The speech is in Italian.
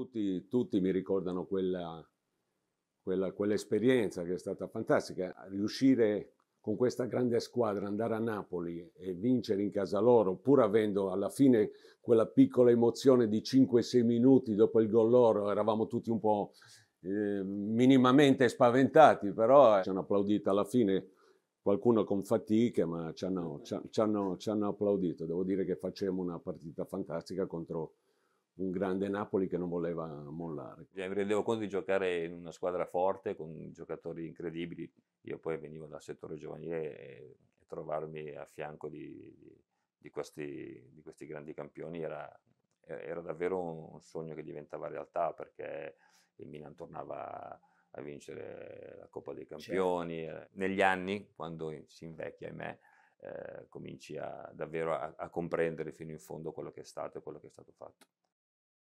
tutti, tutti mi ricordano quella, quella, quell'esperienza che è stata fantastica. Riuscire con questa grande squadra andare a Napoli e vincere in casa loro, pur avendo alla fine quella piccola emozione di 5-6 minuti dopo il gol loro, eravamo tutti un po' eh, minimamente spaventati, però eh, ci hanno applaudito alla fine, qualcuno con fatica, ma ci hanno, ci, hanno, ci hanno applaudito. Devo dire che facevamo una partita fantastica contro un grande Napoli che non voleva mollare. Cioè, mi rendevo conto di giocare in una squadra forte con giocatori incredibili. Io poi venivo dal settore giovanile e, e trovarmi a fianco di, di, di, questi, di questi, grandi campioni era, era, davvero un sogno che diventava realtà perché il Milan tornava a vincere la Coppa dei certo. Campioni. Certo. Negli anni, quando si invecchia, ahimè, eh, cominci a, davvero a, a comprendere fino in fondo quello che è stato e quello che è stato fatto.